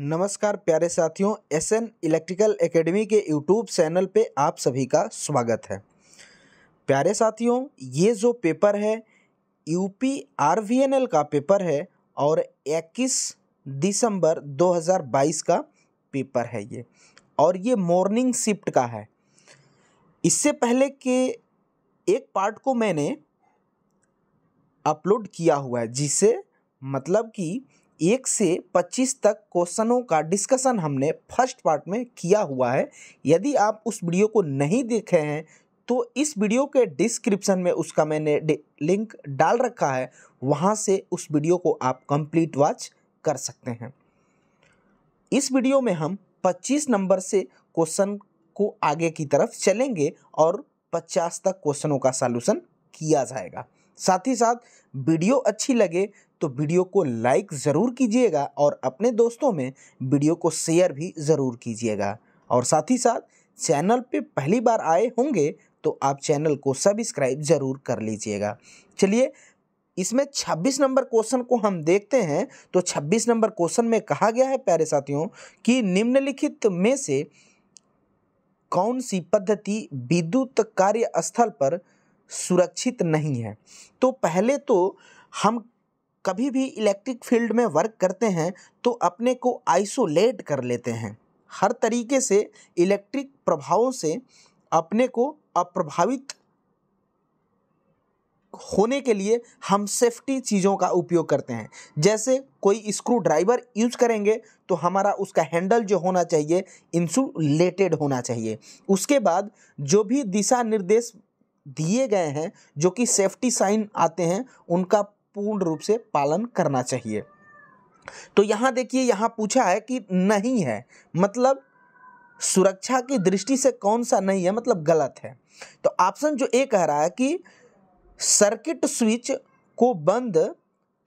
नमस्कार प्यारे साथियों एस एन इलेक्ट्रिकल एकेडमी के यूट्यूब चैनल पे आप सभी का स्वागत है प्यारे साथियों ये जो पेपर है यूपी आरवीएनएल का पेपर है और 21 दिसंबर 2022 का पेपर है ये और ये मॉर्निंग शिफ्ट का है इससे पहले के एक पार्ट को मैंने अपलोड किया हुआ है जिसे मतलब कि एक से पच्चीस तक क्वेश्चनों का डिस्कशन हमने फर्स्ट पार्ट में किया हुआ है यदि आप उस वीडियो को नहीं देखे हैं तो इस वीडियो के डिस्क्रिप्शन में उसका मैंने लिंक डाल रखा है वहाँ से उस वीडियो को आप कंप्लीट वॉच कर सकते हैं इस वीडियो में हम 25 नंबर से क्वेश्चन को आगे की तरफ चलेंगे और 50 तक क्वेश्चनों का सॉल्यूशन किया जाएगा साथ ही साथ वीडियो अच्छी लगे तो वीडियो को लाइक ज़रूर कीजिएगा और अपने दोस्तों में वीडियो को शेयर भी ज़रूर कीजिएगा और साथ ही साथ चैनल पे पहली बार आए होंगे तो आप चैनल को सब्सक्राइब ज़रूर कर लीजिएगा चलिए इसमें 26 नंबर क्वेश्चन को हम देखते हैं तो 26 नंबर क्वेश्चन में कहा गया है प्यारे साथियों कि निम्नलिखित में से कौन सी पद्धति विद्युत कार्यस्थल पर सुरक्षित नहीं है तो पहले तो हम कभी भी इलेक्ट्रिक फील्ड में वर्क करते हैं तो अपने को आइसोलेट कर लेते हैं हर तरीके से इलेक्ट्रिक प्रभावों से अपने को अप्रभावित होने के लिए हम सेफ्टी चीज़ों का उपयोग करते हैं जैसे कोई स्क्रू ड्राइवर यूज करेंगे तो हमारा उसका हैंडल जो होना चाहिए इंसुलेटेड होना चाहिए उसके बाद जो भी दिशा निर्देश दिए गए हैं जो कि सेफ्टी साइन आते हैं उनका पूर्ण रूप से पालन करना चाहिए तो यहाँ देखिए यहाँ पूछा है कि नहीं है मतलब सुरक्षा की दृष्टि से कौन सा नहीं है मतलब गलत है तो ऑप्शन जो ए कह रहा है कि सर्किट स्विच को बंद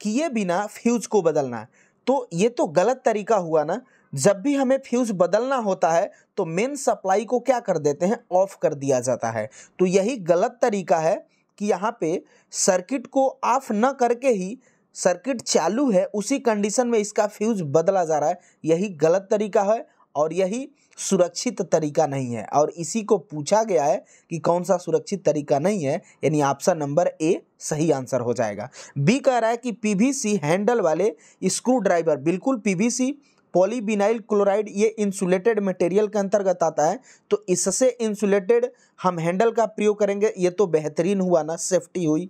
किए बिना फ्यूज को बदलना तो ये तो गलत तरीका हुआ ना जब भी हमें फ्यूज़ बदलना होता है तो मेन सप्लाई को क्या कर देते हैं ऑफ कर दिया जाता है तो यही गलत तरीका है कि यहाँ पे सर्किट को ऑफ न करके ही सर्किट चालू है उसी कंडीशन में इसका फ्यूज बदला जा रहा है यही गलत तरीका है और यही सुरक्षित तरीका नहीं है और इसी को पूछा गया है कि कौन सा सुरक्षित तरीका नहीं है यानी ऑप्शन नंबर ए सही आंसर हो जाएगा बी कह रहा है कि पीवीसी हैंडल वाले स्क्रू ड्राइवर बिल्कुल पीवीसी पॉलीबिनाइल क्लोराइड ये इंसुलेटेड मटेरियल के अंतर्गत आता है तो इससे इंसुलेटेड हम हैंडल का प्रयोग करेंगे ये तो बेहतरीन हुआ ना सेफ्टी हुई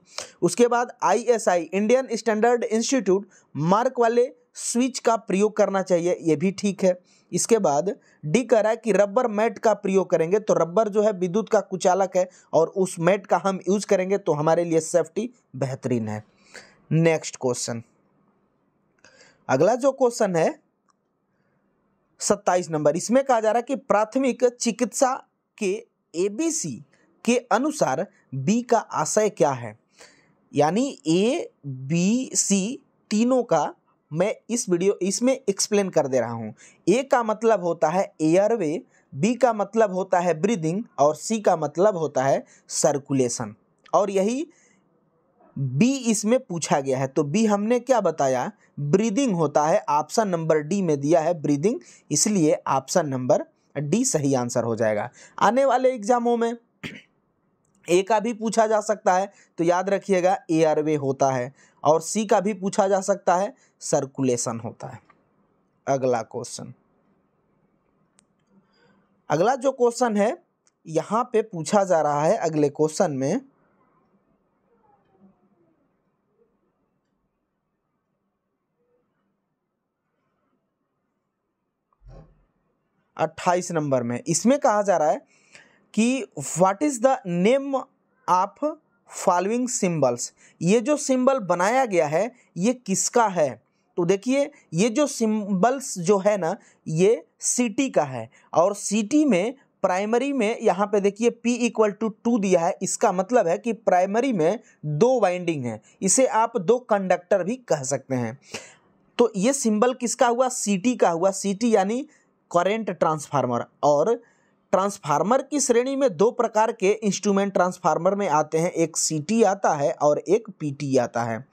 उसके बाद ISI Indian standard institute mark वाले स्विच का प्रयोग करना चाहिए ये भी ठीक है इसके बाद डी कह रहा है कि रबर मैट का प्रयोग करेंगे तो रबर जो है विद्युत का कुचालक है और उस मैट का हम यूज करेंगे तो हमारे लिए सेफ्टी बेहतरीन है नेक्स्ट क्वेश्चन अगला जो क्वेश्चन है सत्ताईस नंबर इसमें कहा जा रहा है कि प्राथमिक चिकित्सा के एबीसी के अनुसार बी का आशय क्या है यानी ए बी सी तीनों का मैं इस वीडियो इसमें एक्सप्लेन कर दे रहा हूँ ए का मतलब होता है एयरवे बी का मतलब होता है ब्रीदिंग और सी का मतलब होता है सर्कुलेशन और यही बी इसमें पूछा गया है तो बी हमने क्या बताया ब्रीदिंग होता है ऑप्शन नंबर डी में दिया है ब्रीदिंग इसलिए ऑप्शन नंबर डी सही आंसर हो जाएगा आने वाले एग्जामों में ए का भी पूछा जा सकता है तो याद रखिएगा एयरवे होता है और सी का भी पूछा जा सकता है सर्कुलेशन होता है अगला क्वेश्चन अगला जो क्वेश्चन है यहाँ पे पूछा जा रहा है अगले क्वेश्चन में अट्ठाईस नंबर में इसमें कहा जा रहा है कि what is the name of following symbols ये जो सिंबल बनाया गया है ये किसका है तो देखिए ये जो सिंबल्स जो है ना ये सिटी का है और सिटी में प्राइमरी में यहाँ पे देखिए P इक्वल टू टू दिया है इसका मतलब है कि प्राइमरी में दो वाइंडिंग है इसे आप दो कंडक्टर भी कह सकते हैं तो ये सिंबल किसका हुआ सिटी का हुआ सिटी यानी करेंट ट्रांसफार्मर और ट्रांसफार्मर की श्रेणी में दो प्रकार के इंस्ट्रूमेंट ट्रांसफार्मर में आते हैं एक सीटी आता है और एक पीटी आता है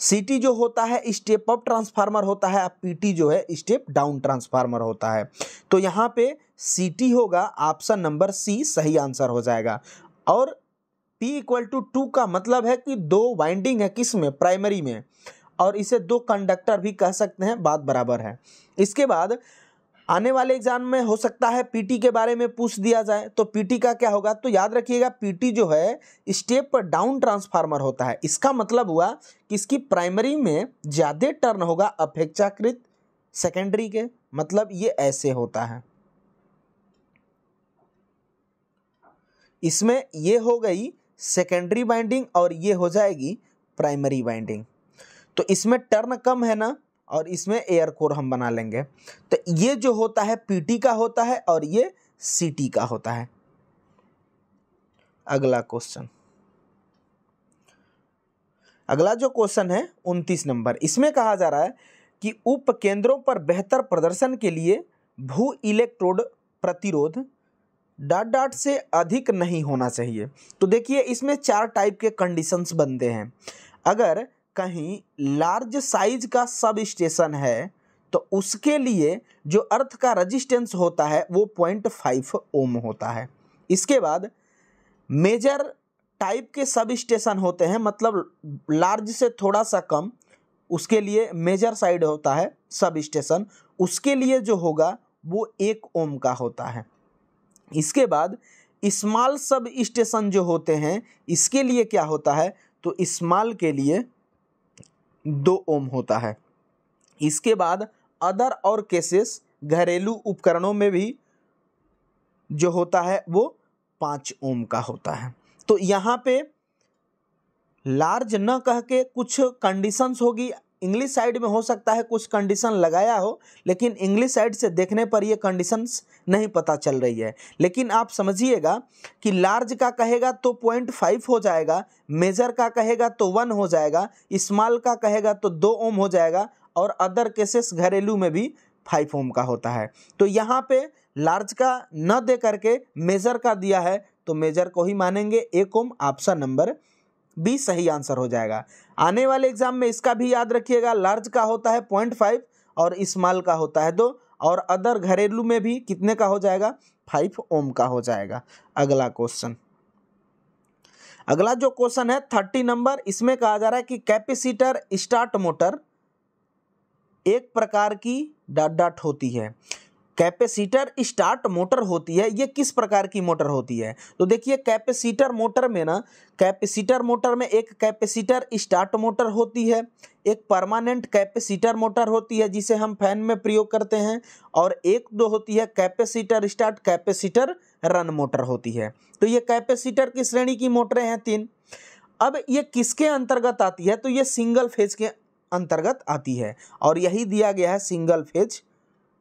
सीटी जो होता है स्टेप अप ट्रांसफार्मर होता है और पीटी जो है स्टेप डाउन ट्रांसफार्मर होता है तो यहाँ पे सीटी होगा ऑप्शन नंबर सी सही आंसर हो जाएगा और पी इक्वल टू टू का मतलब है कि दो वाइंडिंग है किस में प्राइमरी में और इसे दो कंडक्टर भी कह सकते हैं बात बराबर है इसके बाद आने वाले एग्जाम में हो सकता है पीटी के बारे में पूछ दिया जाए तो पीटी का क्या होगा तो याद रखिएगा पीटी जो है स्टेप डाउन ट्रांसफार्मर होता है इसका मतलब हुआ कि इसकी प्राइमरी में ज़्यादा टर्न होगा अपेक्षाकृत सेकेंडरी के मतलब ये ऐसे होता है इसमें ये हो गई सेकेंडरी बाइंडिंग और ये हो जाएगी प्राइमरी बाइंडिंग तो इसमें टर्न कम है ना और इसमें एयर कोर हम बना लेंगे तो ये जो होता है पीटी का होता है और ये सीटी का होता है अगला क्वेश्चन अगला जो क्वेश्चन है उनतीस नंबर इसमें कहा जा रहा है कि उप केंद्रों पर बेहतर प्रदर्शन के लिए भू इलेक्ट्रोड प्रतिरोध डॉट डॉट से अधिक नहीं होना चाहिए तो देखिए इसमें चार टाइप के कंडीशंस बनते हैं अगर कहीं लार्ज साइज का सब स्टेशन है तो उसके लिए जो अर्थ का रजिस्टेंस होता है वो पॉइंट फाइव ओम होता है इसके बाद मेजर टाइप के सब स्टेशन होते हैं मतलब लार्ज से थोड़ा सा कम उसके लिए मेजर साइड होता है सब स्टेशन उसके लिए जो होगा वो एक ओम का होता है इसके बाद स्मॉल सब स्टेशन जो होते हैं इसके लिए क्या होता है तो स्मॉल के लिए दो ओम होता है इसके बाद अदर और केसेस घरेलू उपकरणों में भी जो होता है वो पाँच ओम का होता है तो यहाँ पे लार्ज न कह के कुछ कंडीशंस होगी इंग्लिश साइड में हो सकता है कुछ कंडीशन लगाया हो लेकिन इंग्लिश साइड से देखने पर ये कंडीशंस नहीं पता चल रही है लेकिन आप समझिएगा कि लार्ज का कहेगा तो पॉइंट फाइव हो जाएगा मेजर का कहेगा तो वन हो जाएगा स्मॉल का कहेगा तो दो ओम हो जाएगा और अदर केसेस घरेलू में भी फाइव ओम का होता है तो यहाँ पर लार्ज का न दे करके मेजर का दिया है तो मेजर को ही मानेंगे एक ओम ऑप्शन नंबर बी सही आंसर हो जाएगा आने वाले एग्जाम में इसका भी याद रखिएगा लार्ज का होता है पॉइंट फाइव और स्मॉल का होता है दो और अदर घरेलू में भी कितने का हो जाएगा फाइव ओम का हो जाएगा अगला क्वेश्चन अगला जो क्वेश्चन है थर्टी नंबर इसमें कहा जा रहा है कि कैपेसिटर स्टार्ट मोटर एक प्रकार की डाट होती है कैपेसिटर स्टार्ट मोटर होती है ये किस प्रकार की मोटर होती है तो देखिए कैपेसिटर मोटर में ना कैपेसिटर मोटर में एक कैपेसिटर स्टार्ट मोटर होती है एक परमानेंट कैपेसिटर मोटर होती है जिसे हम फैन में प्रयोग करते हैं और एक दो होती है capacitor start capacitor run motor होती है तो ये कैपेसिटर की श्रेणी की मोटरें हैं तीन अब ये किसके अंतर्गत आती है तो ये सिंगल फेज के अंतर्गत आती है और यही दिया गया है सिंगल फेज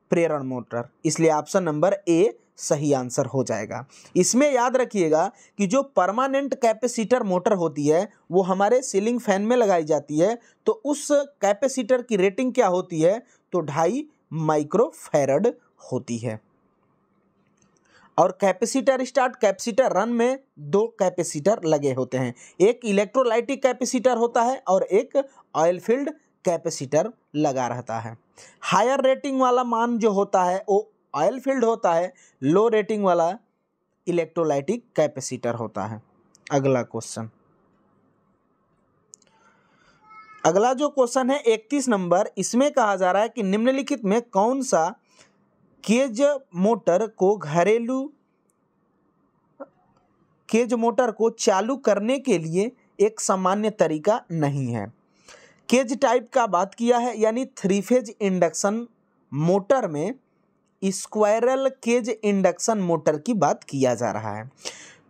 प्रेरण मोटर इसलिए ऑप्शन नंबर ए सही आंसर हो जाएगा इसमें याद रखिएगा कि जो परमानेंट कैपेसिटर मोटर होती है वो हमारे सीलिंग फैन में लगाई जाती है तो उस कैपेसिटर की रेटिंग क्या होती है तो ढाई माइक्रोफेरड होती है और कैपेसिटर स्टार्ट कैपेसिटर रन में दो कैपेसिटर लगे होते हैं एक इलेक्ट्रोलाइटिक कैपेसिटर होता है और एक ऑयल फील्ड कैपेसिटर लगा रहता है हायर रेटिंग वाला मान जो होता है वो ऑयल फील्ड होता है लो रेटिंग वाला इलेक्ट्रोलाइटिक कैपेसिटर होता है अगला क्वेश्चन अगला जो क्वेश्चन है इकतीस नंबर इसमें कहा जा रहा है कि निम्नलिखित में कौन सा केज मोटर को घरेलू केज मोटर को चालू करने के लिए एक सामान्य तरीका नहीं है लीकेज टाइप का बात किया है यानी थ्री फेज इंडक्शन मोटर में स्क्वायरल केज इंडक्शन मोटर की बात किया जा रहा है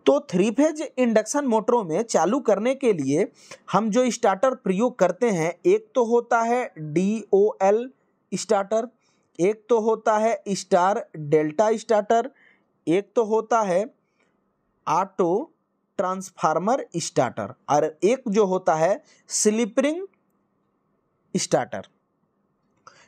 तो थ्री फेज इंडक्शन मोटरों में चालू करने के लिए हम जो स्टार्टर प्रयोग करते हैं एक तो होता है डी ओ एल स्टार्टर एक तो होता है स्टार डेल्टा स्टार्टर एक तो होता है ऑटो ट्रांसफार्मर स्टार्टर और एक जो होता है स्लीपरिंग स्टार्टर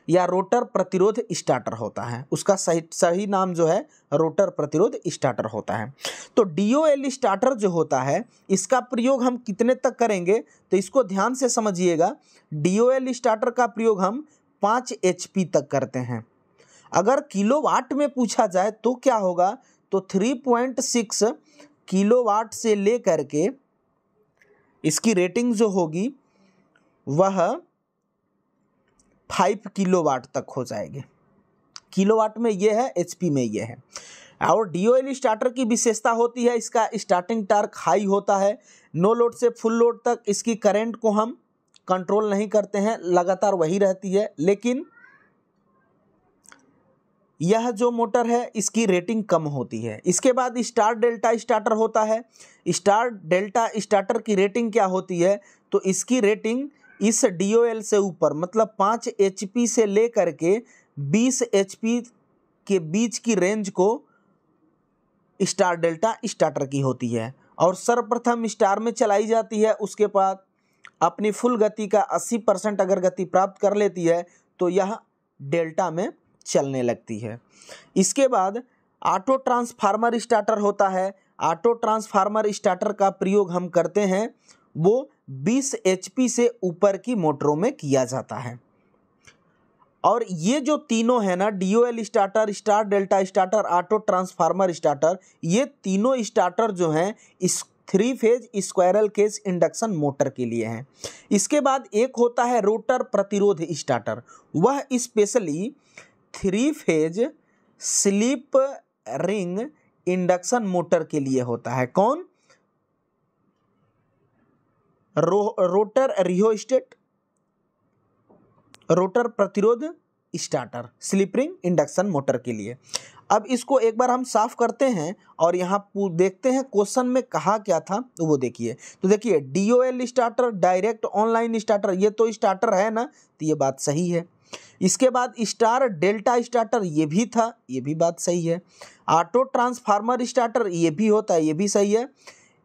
या रोटर प्रतिरोध स्टार्टर होता है उसका सही सही नाम जो है रोटर प्रतिरोध स्टार्टर होता है तो डी ओ एल स्टार्टर जो होता है इसका प्रयोग हम कितने तक करेंगे तो इसको ध्यान से समझिएगा डी ओ एल स्टार्टर का प्रयोग हम पाँच एच पी तक करते हैं अगर किलो वाट में पूछा जाए तो क्या होगा तो three point six kilowatt से ले करके इसकी रेटिंग जो होगी वह फाइव किलो वाट तक हो जाएंगे किलो वाट में ये है एच में ये है और डी स्टार्टर e की विशेषता होती है इसका स्टार्टिंग टार्क हाई होता है नो लोड से फुल लोड तक इसकी करंट को हम कंट्रोल नहीं करते हैं लगातार वही रहती है लेकिन यह जो मोटर है इसकी रेटिंग कम होती है इसके बाद स्टार डेल्टा स्टार्टर होता है स्टार डेल्टा स्टार्टर की रेटिंग क्या होती है तो इसकी रेटिंग इस डीओएल से ऊपर मतलब पाँच एच से लेकर के बीस एच के बीच की रेंज को स्टार डेल्टा स्टार्टर की होती है और सर्वप्रथम स्टार में चलाई जाती है उसके बाद अपनी फुल गति का 80 परसेंट अगर गति प्राप्त कर लेती है तो यह डेल्टा में चलने लगती है इसके बाद ऑटो ट्रांसफार्मर स्टार्टर होता है ऑटो ट्रांसफार्मर स्टार्टर का प्रयोग हम करते हैं वो 20 एच से ऊपर की मोटरों में किया जाता है और ये जो तीनों है ना D O L starter star delta starter auto transformer starter ये तीनों स्टार्टर जो हैं इस three phase squirrel case induction motor के लिए हैं इसके बाद एक होता है रोटर प्रतिरोध स्टार्टर वह specially three phase slip ring induction motor के लिए होता है कौन रो, रोटर रिहोस्टेट रोटर प्रतिरोध स्टार्टर स्लिपरिंग इंडक्शन मोटर के लिए अब इसको एक बार हम साफ करते हैं और यहाँ देखते हैं क्वेश्चन में कहा क्या था वो देखिए तो देखिए D O L starter direct online starter ये तो स्टार्टर है ना तो ये बात सही है इसके बाद स्टार डेल्टा स्टार्टर ये भी था ये भी बात सही है ऑटो ट्रांसफार्मर स्टार्टर ये भी होता है ये भी सही है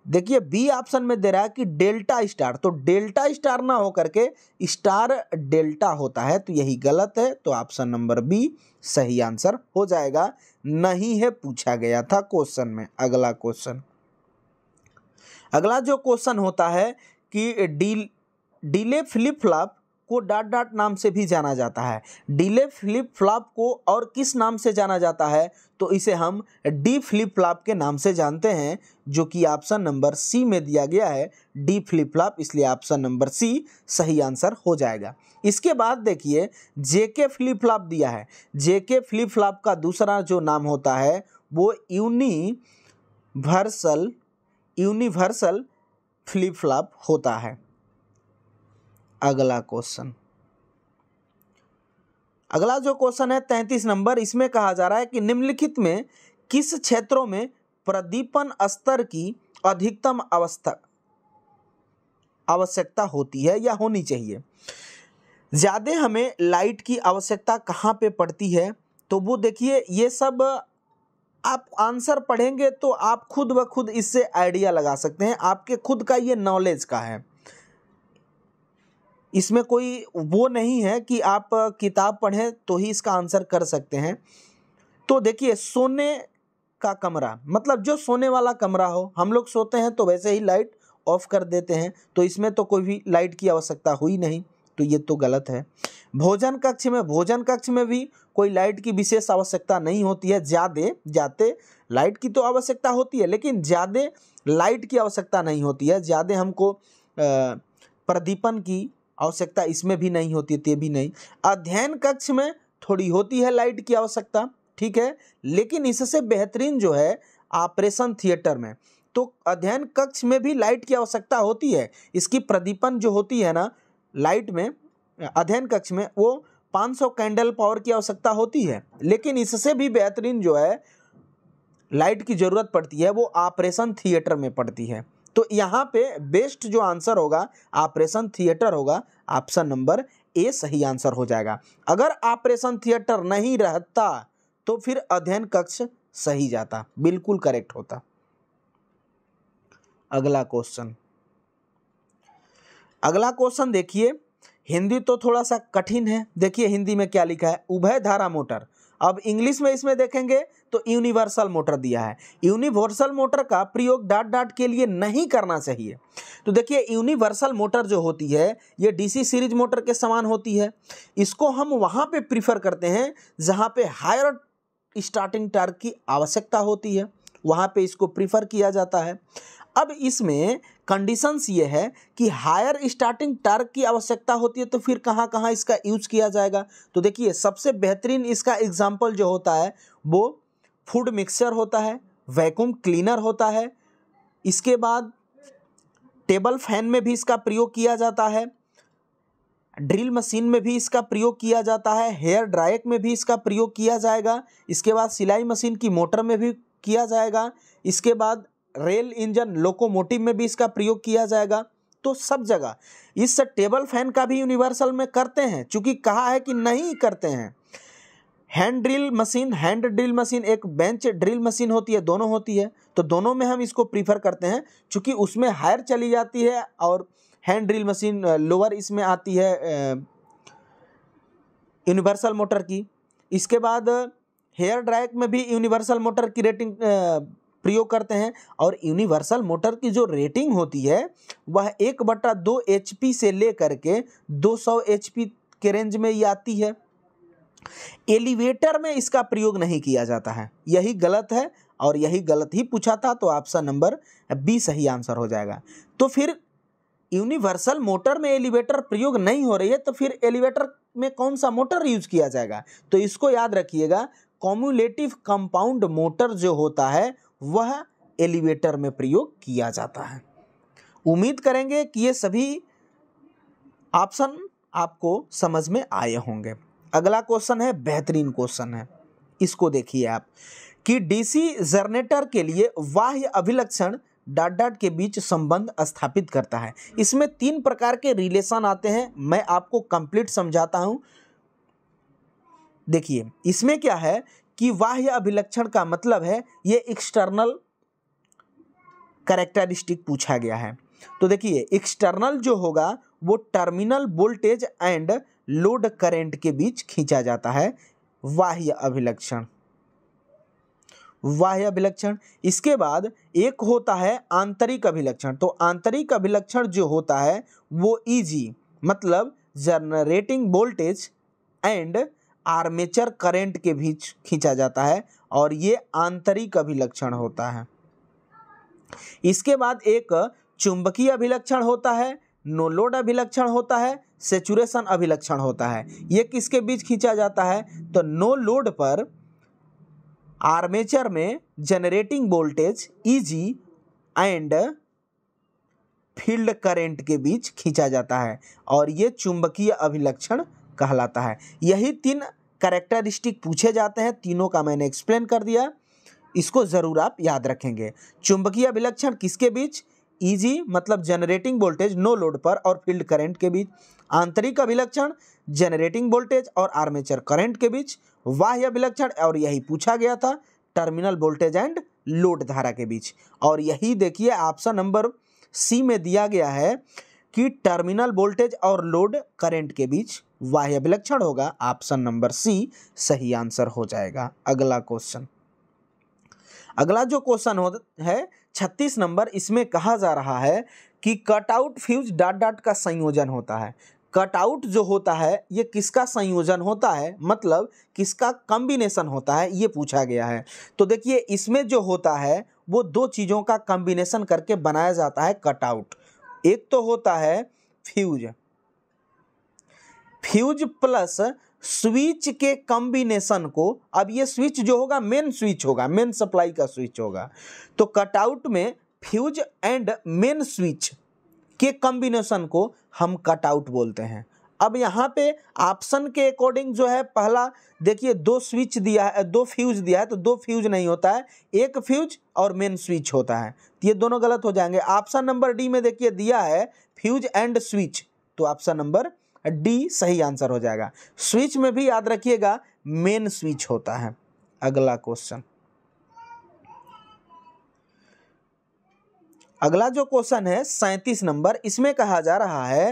देखिए बी ऑप्शन में दे रहा है कि डेल्टा स्टार तो डेल्टा स्टार ना होकर के स्टार डेल्टा होता है तो यही गलत है तो ऑप्शन नंबर बी सही आंसर हो जाएगा नहीं है पूछा गया था क्वेश्चन में अगला क्वेश्चन अगला जो क्वेश्चन होता है कि डी डीले फ्लिप फ्लॉप को डॉट डॉट नाम से भी जाना जाता है डिले फ्लिप फ्लॉप को और किस नाम से जाना जाता है तो इसे हम डी फ्लिप फ्लॉप के नाम से जानते हैं जो कि ऑप्शन नंबर सी में दिया गया है डी फ्लिप फ्लॉप इसलिए ऑप्शन नंबर सी सही आंसर हो जाएगा इसके बाद देखिए जेके फ्लिप फ्लॉप दिया है जेके फ्लिप फ्लॉप का दूसरा जो नाम होता है वो यूनिवर्सल यूनिवर्सल फ्लिप फ्लॉप होता है अगला क्वेश्चन अगला जो क्वेश्चन है तैंतीस नंबर इसमें कहा जा रहा है कि निम्नलिखित में किस क्षेत्रों में प्रदीपन स्तर की अधिकतम अवस्था आवश्यकता होती है या होनी चाहिए ज़्यादा हमें लाइट की आवश्यकता कहाँ पे पड़ती है तो वो देखिए ये सब आप आंसर पढ़ेंगे तो आप खुद ब खुद इससे आइडिया लगा सकते हैं आपके खुद का ये नॉलेज का है इसमें कोई वो नहीं है कि आप किताब पढ़ें तो ही इसका आंसर कर सकते हैं तो देखिए सोने का कमरा मतलब जो सोने वाला कमरा हो हम लोग सोते हैं तो वैसे ही लाइट ऑफ कर देते हैं तो इसमें तो कोई भी लाइट की आवश्यकता हुई नहीं तो ये तो गलत है भोजन कक्ष में भोजन कक्ष में भी कोई लाइट की विशेष आवश्यकता नहीं होती है ज़्यादा जाते लाइट की तो आवश्यकता होती है लेकिन ज़्यादा लाइट की आवश्यकता नहीं होती है ज़्यादा हमको प्रदीपन की आवश्यकता इसमें भी नहीं होती है तो भी नहीं अध्ययन कक्ष में थोड़ी होती है लाइट की आवश्यकता ठीक है लेकिन इससे बेहतरीन जो है ऑपरेशन थिएटर में तो अध्ययन कक्ष में भी लाइट की आवश्यकता होती है इसकी प्रदीपन जो होती है ना लाइट में अध्ययन कक्ष में वो 500 कैंडल पावर की आवश्यकता होती है लेकिन इससे भी बेहतरीन जो है लाइट की ज़रूरत पड़ती है वो ऑपरेशन थिएटर में पड़ती है तो यहाँ पे बेस्ट जो आंसर होगा ऑपरेशन थिएटर होगा ऑप्शन नंबर ए सही आंसर हो जाएगा अगर ऑपरेशन थिएटर नहीं रहता तो फिर अध्ययन कक्ष सही जाता बिल्कुल करेक्ट होता अगला क्वेश्चन अगला क्वेश्चन देखिए हिंदी तो थोड़ा सा कठिन है देखिए हिंदी में क्या लिखा है उभय धारा मोटर अब इंग्लिश में इसमें देखेंगे तो यूनिवर्सल मोटर दिया है यूनिवर्सल मोटर का प्रयोग डाट डाट के लिए नहीं करना चाहिए तो देखिए यूनिवर्सल मोटर जो होती है ये डीसी सीरीज मोटर के समान होती है इसको हम वहाँ पे प्रीफर करते हैं जहाँ पे हायर स्टार्टिंग टर्क की आवश्यकता होती है वहाँ पर इसको प्रीफर किया जाता है अब इसमें कंडीशंस ये है कि हायर स्टार्टिंग टर्क की आवश्यकता होती है तो फिर कहाँ कहाँ इसका यूज किया जाएगा तो देखिए सबसे बेहतरीन इसका एग्जांपल जो होता है वो फूड मिक्सचर होता है वैक्यूम क्लीनर होता है इसके बाद टेबल फैन में भी इसका प्रयोग किया जाता है ड्रिल मशीन में भी इसका प्रयोग किया जाता है हेयर ड्रायर में भी इसका प्रयोग किया जाएगा इसके बाद सिलाई मशीन की मोटर में भी किया जाएगा इसके बाद रेल इंजन लोकोमोटिव में भी इसका प्रयोग किया जाएगा तो सब जगह इस टेबल फैन का भी यूनिवर्सल में करते हैं चूँकि कहा है कि नहीं करते हैं hand drill machine hand drill machine एक बेंच ड्रिल मशीन होती है दोनों होती है तो दोनों में हम इसको प्रीफर करते हैं चूँकि उसमें हायर चली जाती है और हैंड ड्रिल मशीन लोअर इसमें आती है यूनिवर्सल मोटर की इसके बाद हेयर ड्राइक में भी यूनिवर्सल मोटर की रेटिंग प्रयोग करते हैं और यूनिवर्सल मोटर की जो रेटिंग होती है वह एक बटा दो एच से ले करके दो सौ एच के रेंज में ही आती है एलिवेटर में इसका प्रयोग नहीं किया जाता है यही गलत है और यही गलत ही पूछा था तो ऑप्शन नंबर बी सही आंसर हो जाएगा तो फिर यूनिवर्सल मोटर में एलिवेटर प्रयोग नहीं हो रही है तो फिर एलिवेटर में कौन सा मोटर यूज किया जाएगा तो इसको याद रखिएगा कॉम्युलेटिव कंपाउंड मोटर जो होता है वह एलिवेटर में प्रयोग किया जाता है उम्मीद करेंगे कि ये सभी ऑप्शन आपको समझ में आए होंगे अगला क्वेश्चन है बेहतरीन क्वेश्चन है इसको देखिए आप कि डीसी जर्नेटर के लिए बाह्य अभिलक्षण डाट डाट के बीच संबंध स्थापित करता है इसमें तीन प्रकार के रिलेशन आते हैं मैं आपको कंप्लीट समझाता हूं देखिए इसमें क्या है कि बाह्य अभिलक्षण का मतलब है ये एक्सटर्नल करेक्टरिस्टिक पूछा गया है तो देखिए एक्सटर्नल जो होगा वो terminal voltage and load current के बीच खींचा जाता है बाह्य अभिलक्षण बाह्य अभिलक्षण इसके बाद एक होता है आंतरिक अभिलक्षण तो आंतरिक अभिलक्षण जो होता है वो ईजी मतलब generating voltage and armature current के बीच खींचा जाता है और ये आंतरिक अभिलक्षण होता है इसके बाद एक चुंबकीय अभिलक्षण होता है नोलोड अभिलक्षण होता है सेचुरेशन अभिलक्षण होता है ये किसके बीच खींचा जाता है तो नो लोड पर आर्मेचर में generating voltage EG and field current के बीच खींचा जाता है और ये चुंबकीय अभिलक्षण कहलाता है यही तीन करेक्टरिस्टिक पूछे जाते हैं तीनों का मैंने एक्सप्लेन कर दिया इसको ज़रूर आप याद रखेंगे चुंबकीय अभिलक्षण किसके बीच ईजी मतलब जनरेटिंग वोल्टेज नो लोड पर और फील्ड करंट के बीच आंतरिक अभिलक्षण जनरेटिंग वोल्टेज और आर्मेचर करंट के बीच वाह्य अभिलक्षण और यही पूछा गया था टर्मिनल वोल्टेज एंड लोड धारा के बीच और यही देखिए ऑप्शन नंबर सी में दिया गया है कि टर्मिनल वोल्टेज और लोड करंट के बीच वाह्य विलक्षण होगा ऑप्शन नंबर सी सही आंसर हो जाएगा अगला क्वेश्चन अगला जो क्वेश्चन है छत्तीस नंबर इसमें कहा जा रहा है कि कटआउट फ्यूज डॉट डॉट का संयोजन होता है कटआउट जो होता है ये किसका संयोजन होता है मतलब किसका कॉम्बिनेशन होता है ये पूछा गया है तो देखिए इसमें जो होता है वो दो चीज़ों का कॉम्बिनेशन करके बनाया जाता है कटआउट एक तो होता है फ्यूज फ्यूज प्लस स्विच के कॉम्बिनेशन को अब ये स्विच जो होगा मेन स्विच होगा मेन सप्लाई का स्विच होगा तो कटआउट में फ्यूज एंड मेन स्विच के कॉम्बिनेशन को हम कटआउट बोलते हैं अब यहाँ पे ऑप्शन के अकॉर्डिंग जो है पहला देखिए दो स्विच दिया है दो फ्यूज दिया है तो दो फ्यूज नहीं होता है एक फ्यूज और मेन स्विच होता है ये दोनों गलत हो जाएंगे ऑप्शन नंबर डी में देखिए दिया है फ्यूज एंड स्विच तो ऑप्शन नंबर डी सही आंसर हो जाएगा स्विच में भी याद रखिएगा मेन स्विच होता है अगला क्वेश्चन अगला जो क्वेश्चन है सैंतीस नंबर इसमें कहा जा रहा है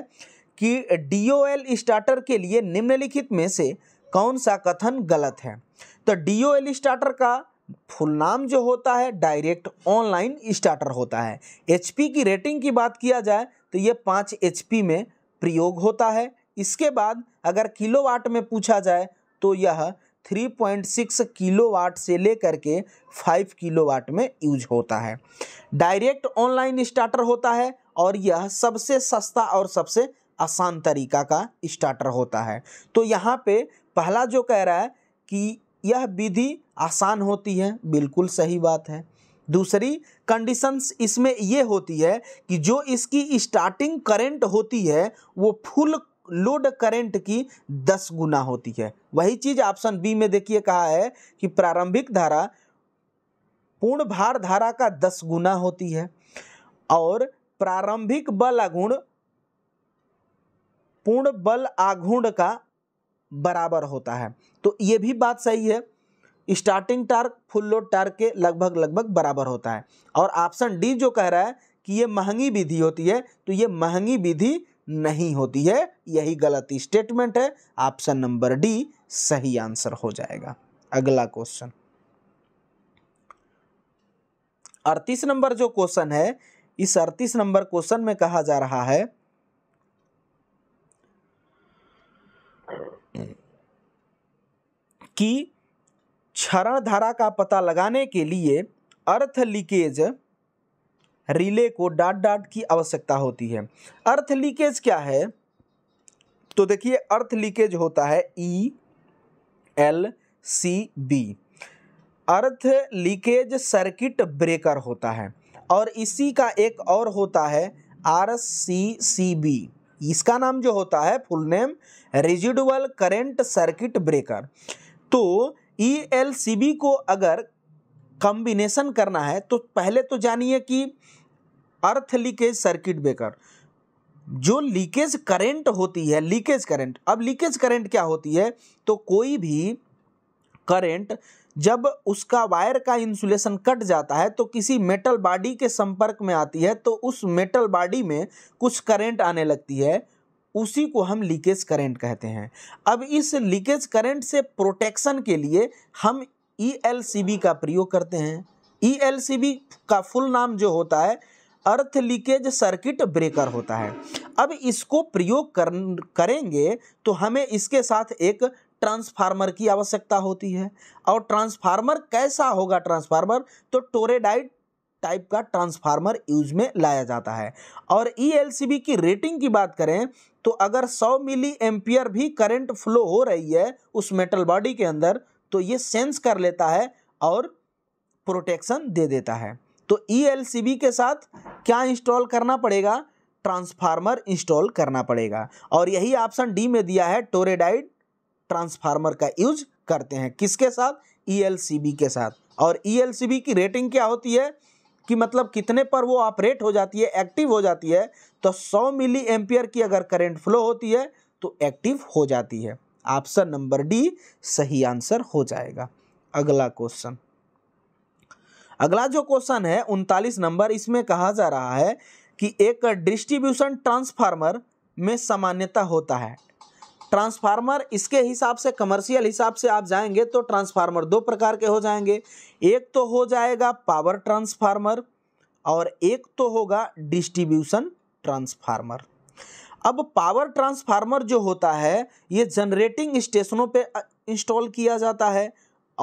कि डीओएल स्टार्टर के लिए निम्नलिखित में से कौन सा कथन गलत है तो डीओएल स्टार्टर का फुल नाम जो होता है डायरेक्ट ऑनलाइन स्टार्टर होता है एचपी की रेटिंग की बात किया जाए तो ये पाँच एचपी में प्रयोग होता है इसके बाद अगर किलोवाट में पूछा जाए तो यह 3.6 किलोवाट से लेकर के 5 किलोवाट में यूज होता है डायरेक्ट ऑनलाइन स्टार्टर होता है और यह सबसे सस्ता और सबसे आसान तरीका का स्टार्टर होता है तो यहाँ पे पहला जो कह रहा है कि यह विधि आसान होती है बिल्कुल सही बात है दूसरी कंडीशंस इसमें ये होती है कि जो इसकी स्टार्टिंग करंट होती है वो फुल लोड करंट की दस गुना होती है वही चीज ऑप्शन बी में देखिए कहा है कि प्रारंभिक धारा पूर्ण भार धारा का दस गुना होती है और प्रारंभिक बल आगुण पूर्ण बल आघूर्ण का बराबर होता है तो ये भी बात सही है starting torque full load torque के लगभग लगभग बराबर होता है और ऑप्शन डी जो कह रहा है कि ये महंगी विधि होती है तो ये महंगी विधि नहीं होती है यही गलत स्टेटमेंट है ऑप्शन नंबर डी सही आंसर हो जाएगा अगला क्वेश्चन अड़तीस नंबर जो क्वेश्चन है इस अड़तीस नंबर क्वेश्चन में कहा जा रहा है कि क्षरण धारा का पता लगाने के लिए अर्थ लीकेज रिले को डॉट डॉट की आवश्यकता होती है अर्थ लीकेज क्या है तो देखिए अर्थ लीकेज होता है E L C B earth leakage circuit breaker होता है और इसी का एक और होता है आर सी सी बी इसका नाम जो होता है full name residual current circuit breaker तो ई एल सी बी को अगर कॉम्बिनेशन करना है तो पहले तो जानिए कि अर्थ लीकेज सर्किट ब्रेकर जो लीकेज करंट होती है लीकेज करंट अब लीकेज करंट क्या होती है तो कोई भी करंट जब उसका वायर का इंसुलेशन कट जाता है तो किसी मेटल बॉडी के संपर्क में आती है तो उस मेटल बॉडी में कुछ करंट आने लगती है उसी को हम लीकेज करंट कहते हैं अब इस लीकेज करंट से प्रोटेक्शन के लिए हम ई e का प्रयोग करते हैं ई e का फुल नाम जो होता है अर्थ लीकेज सर्किट ब्रेकर होता है अब इसको प्रयोग कर करेंगे तो हमें इसके साथ एक ट्रांसफार्मर की आवश्यकता होती है और ट्रांसफार्मर कैसा होगा ट्रांसफार्मर तो टोरेडाइट टाइप का ट्रांसफार्मर यूज में लाया जाता है और ई e की रेटिंग की बात करें तो अगर 100 मिली एम्पियर भी करंट फ्लो हो रही है उस मेटल बॉडी के अंदर तो ये सेंस कर लेता है और प्रोटेक्शन दे देता है तो ई e के साथ क्या इंस्टॉल करना पड़ेगा ट्रांसफार्मर इंस्टॉल करना पड़ेगा और यही ऑप्शन डी में दिया है टोरेडाइड ट्रांसफार्मर का यूज करते हैं किसके साथ ई e के साथ और ई e की रेटिंग क्या होती है कि मतलब कितने पर वो ऑपरेट हो जाती है एक्टिव हो जाती है तो 100 मिली एम्पियर की अगर करंट फ्लो होती है तो एक्टिव हो जाती है ऑप्शन नंबर डी सही आंसर हो जाएगा अगला क्वेश्चन अगला जो क्वेश्चन है उनतालीस नंबर इसमें कहा जा रहा है कि एक डिस्ट्रीब्यूशन ट्रांसफार्मर में सामान्यता होता है ट्रांसफार्मर इसके हिसाब से कमर्शियल हिसाब से आप जाएंगे तो ट्रांसफार्मर दो प्रकार के हो जाएंगे एक तो हो जाएगा पावर ट्रांसफार्मर और एक तो होगा डिस्ट्रीब्यूशन ट्रांसफार्मर अब पावर ट्रांसफार्मर जो होता है ये जनरेटिंग स्टेशनों पे इंस्टॉल किया जाता है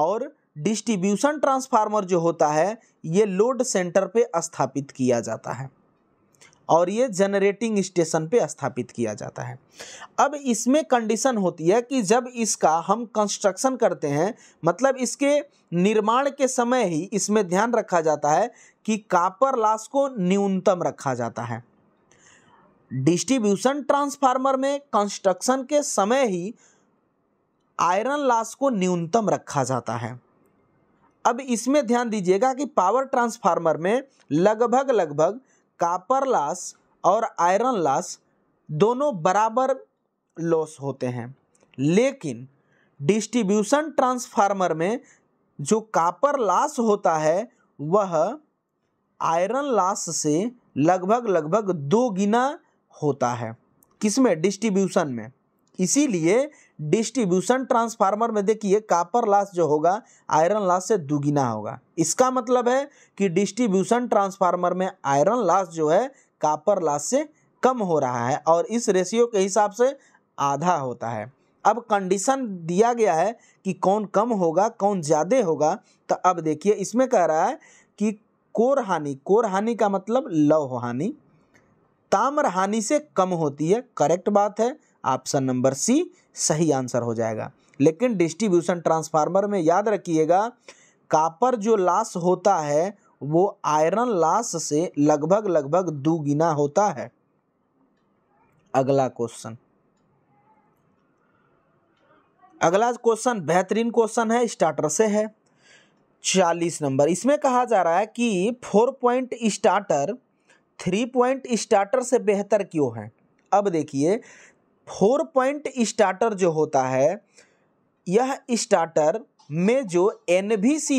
और डिस्ट्रीब्यूशन ट्रांसफार्मर जो होता है ये लोड सेंटर पे स्थापित किया जाता है और ये जनरेटिंग स्टेशन पे स्थापित किया जाता है अब इसमें कंडीशन होती है कि जब इसका हम कंस्ट्रक्शन करते हैं मतलब इसके निर्माण के समय ही इसमें ध्यान रखा जाता है कि कापर लाश को न्यूनतम रखा जाता है डिस्ट्रीब्यूशन ट्रांसफार्मर में कंस्ट्रक्शन के समय ही आयरन लाश को न्यूनतम रखा जाता है अब इसमें ध्यान दीजिएगा कि पावर ट्रांसफार्मर में लगभग लगभग कापर लॉस और आयरन लॉस दोनों बराबर लॉस होते हैं लेकिन डिस्ट्रीब्यूशन ट्रांसफार्मर में जो कापर लॉस होता है वह आयरन लॉस से लगभग लगभग दो गुना होता है किसमें डिस्ट्रीब्यूशन में इसीलिए डिस्ट्रीब्यूशन ट्रांसफार्मर में देखिए कापर लॉस जो होगा आयरन लॉस से दुगुना होगा इसका मतलब है कि डिस्ट्रीब्यूशन ट्रांसफार्मर में आयरन लॉस जो है कापर लॉस से कम हो रहा है और इस रेशियो के हिसाब से आधा होता है अब कंडीशन दिया गया है कि कौन कम होगा कौन ज़्यादा होगा तो अब देखिए इसमें कह रहा है कि कोर हानि कोर हानि का मतलब लव हानि ताम्र हानि से कम होती है करेक्ट बात है ऑप्शन नंबर सी सही आंसर हो जाएगा लेकिन डिस्ट्रीब्यूशन ट्रांसफार्मर में याद रखिएगा कापर जो लाश होता है वो आयरन लाश से लगभग लगभग दुगुना होता है अगला क्वेश्चन अगला क्वेश्चन बेहतरीन क्वेश्चन है स्टार्टर से है चालीस नंबर इसमें कहा जा रहा है कि four point starter three point starter से बेहतर क्यों है अब देखिए फोर पॉइंट स्टार्टर जो होता है यह स्टार्टर में जो एन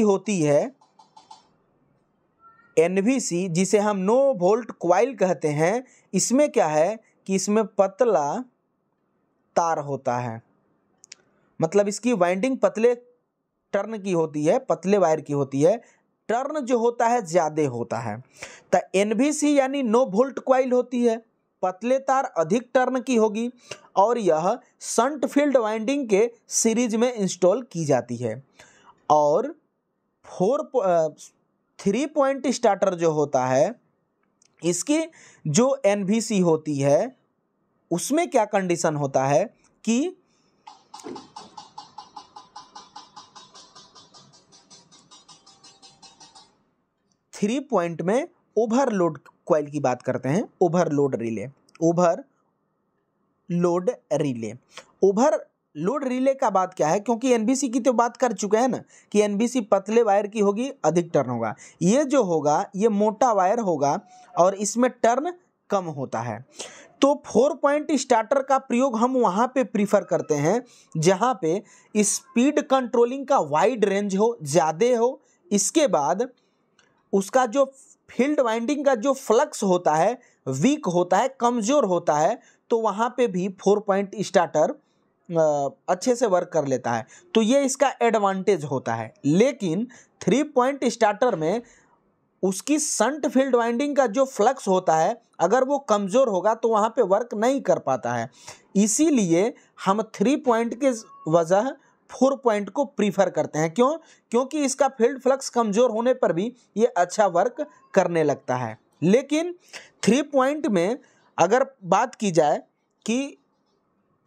होती है एन जिसे हम नो वोल्ट क्वाइल कहते हैं इसमें क्या है कि इसमें पतला तार होता है मतलब इसकी वाइंडिंग पतले टर्न की होती है पतले वायर की होती है टर्न जो होता है ज़्यादा होता है तो एन यानी नो वोल्ट क्वाइल होती है पतले तार अधिक टर्न की होगी और यह संट फील्ड वाइंडिंग के सीरीज में इंस्टॉल की जाती है और फोर थ्री पॉइंट स्टार्टर जो होता है इसकी जो एन होती है उसमें क्या कंडीशन होता है कि थ्री पॉइंट में ओवरलोड कॉयल की बात करते हैं overload relay overload relay overload relay का बात क्या है क्योंकि एनबीसी की तो बात कर चुके हैं ना कि एनबीसी पतले वायर की होगी अधिक टर्न होगा ये जो होगा ये मोटा वायर होगा और इसमें टर्न कम होता है तो फोर पॉइंट स्टार्टर का प्रयोग हम वहाँ पे प्रीफर करते हैं जहाँ पे स्पीड कंट्रोलिंग का वाइड रेंज हो ज़्यादा हो इसके बाद उसका जो फील्ड वाइंडिंग का जो फ्लक्स होता है वीक होता है कमज़ोर होता है तो वहाँ पे भी फोर पॉइंट स्टार्टर अच्छे से वर्क कर लेता है तो ये इसका एडवांटेज होता है लेकिन थ्री पॉइंट स्टार्टर में उसकी संट फील्ड वाइंडिंग का जो फ्लक्स होता है अगर वो कमज़ोर होगा तो वहाँ पे वर्क नहीं कर पाता है इसीलिए हम थ्री पॉइंट के वजह फोर पॉइंट को प्रीफर करते हैं क्यों क्योंकि इसका फील्ड फ्लक्स कमज़ोर होने पर भी ये अच्छा वर्क करने लगता है लेकिन थ्री पॉइंट में अगर बात की जाए कि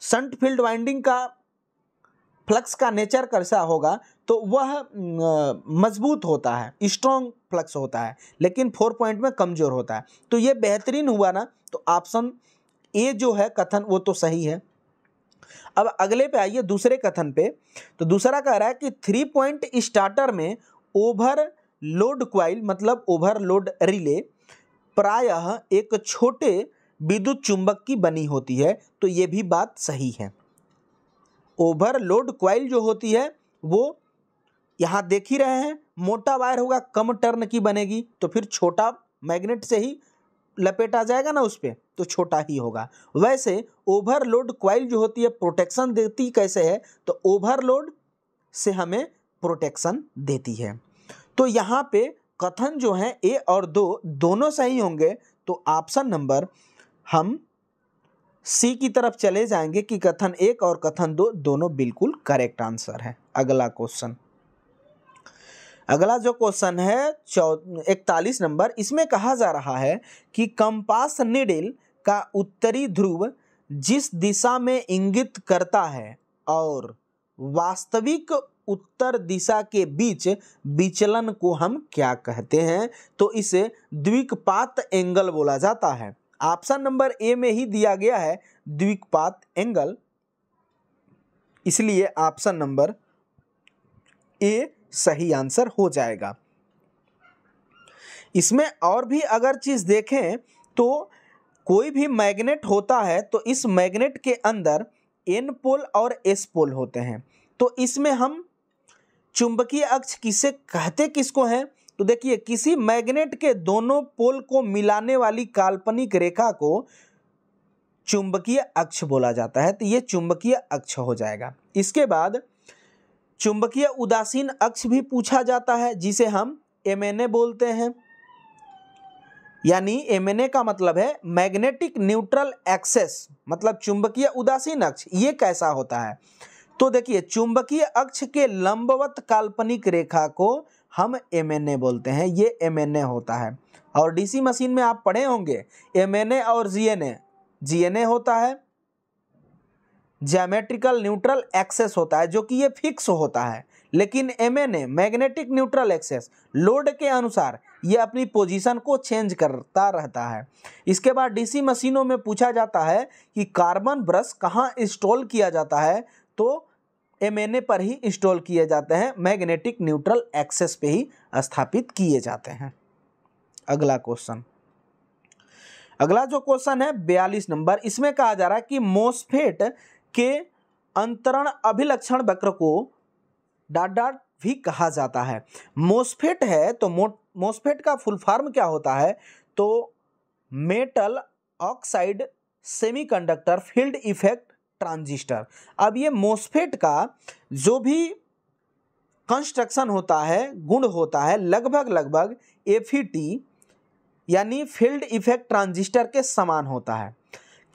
संट फील्ड वाइंडिंग का फ्लक्स का नेचर कैसा होगा तो वह मजबूत होता है स्ट्रॉन्ग फ्लक्स होता है लेकिन फोर पॉइंट में कमज़ोर होता है तो ये बेहतरीन हुआ ना तो ऑप्शन ए जो है कथन वो तो सही है अब अगले पे आइए दूसरे कथन पे तो दूसरा कह रहा है कि थ्री पॉइंट स्टार्टर में ओवर लोड क्वाइल मतलब ओवरलोड रिले प्रायः एक छोटे विद्युत चुंबक की बनी होती है तो ये भी बात सही है ओवरलोड क्वाइल जो होती है वो यहाँ देख ही रहे हैं मोटा वायर होगा कम टर्न की बनेगी तो फिर छोटा मैग्नेट से ही लपेट आ जाएगा ना उस पर तो छोटा ही होगा वैसे ओवरलोड क्वाइल जो होती है प्रोटेक्शन देती कैसे है तो ओवरलोड से हमें प्रोटेक्शन देती है तो यहाँ पे कथन जो है ए और दो दोनों सही होंगे तो ऑप्शन नंबर हम सी की तरफ चले जाएंगे कि कथन एक और कथन दो दोनों बिल्कुल करेक्ट आंसर है अगला क्वेश्चन अगला जो क्वेश्चन है चौ इकतालीस नंबर इसमें कहा जा रहा है कि कंपास निडिल का उत्तरी ध्रुव जिस दिशा में इंगित करता है और वास्तविक उत्तर दिशा के बीच विचलन को हम क्या कहते हैं तो इसे द्विकपात एंगल बोला जाता है ऑप्शन नंबर ए में ही दिया गया है द्विकपात एंगल इसलिए ऑप्शन नंबर ए सही आंसर हो जाएगा इसमें और भी अगर चीज़ देखें तो कोई भी मैग्नेट होता है तो इस मैग्नेट के अंदर एन पोल और एस पोल होते हैं तो इसमें हम चुंबकीय अक्ष किसे कहते किसको हैं तो देखिए किसी मैग्नेट के दोनों पोल को मिलाने वाली काल्पनिक रेखा को चुंबकीय अक्ष बोला जाता है तो ये चुंबकीय अक्ष हो जाएगा इसके बाद चुंबकीय उदासीन अक्ष भी पूछा जाता है जिसे हम एम बोलते हैं यानी एम का मतलब है मैग्नेटिक न्यूट्रल एक्सेस मतलब चुंबकीय उदासीन अक्ष ये कैसा होता है तो देखिए चुंबकीय अक्ष के लंबवत काल्पनिक रेखा को हम एम बोलते हैं ये एम होता है और डीसी मशीन में आप पढ़े होंगे एम और जी एन होता है ज्योमेट्रिकल न्यूट्रल एक्सेस होता है जो कि ये फिक्स होता है लेकिन M N A magnetic neutral axis load के अनुसार ये अपनी पोजीशन को चेंज करता रहता है इसके बाद डीसी मशीनों में पूछा जाता है कि कार्बन ब्रश कहाँ इंस्टॉल किया जाता है तो एम एन ए पर ही इंस्टॉल किए जाते हैं मैग्नेटिक न्यूट्रल एक्सेस पे ही स्थापित किए जाते हैं अगला क्वेश्चन अगला जो क्वेश्चन है बयालीस नंबर इसमें कहा जा रहा है कि मोस्फेट के अंतरण अभिलक्षण वक्र को डाडा भी कहा जाता है मोस्फेट है तो मोस्फेट का फुल फॉर्म क्या होता है तो metal oxide semiconductor field effect transistor अब ये मोस्फेट का जो भी कंस्ट्रक्शन होता है गुण होता है लगभग लगभग एफ यानी फील्ड इफेक्ट ट्रांजिस्टर के समान होता है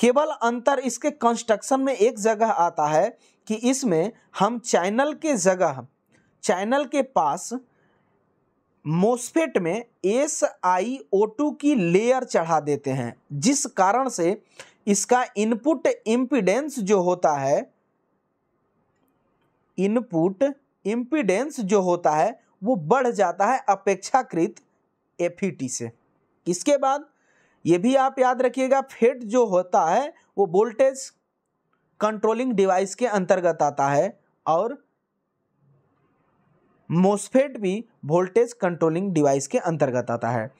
केवल अंतर इसके कंस्ट्रक्शन में एक जगह आता है कि इसमें हम चैनल के जगह चैनल के पास मोस्फेट में एस आई ओ टू की लेयर चढ़ा देते हैं जिस कारण से इसका इनपुट इम्पिडेंस जो होता है इनपुट इम्पिडेंस जो होता है वो बढ़ जाता है अपेक्षाकृत टी e से इसके बाद ये भी आप याद रखिएगा फेट जो होता है वो वोल्टेज कंट्रोलिंग डिवाइस के अंतर्गत आता है और मोसफेट भी वोल्टेज कंट्रोलिंग डिवाइस के अंतर्गत आता है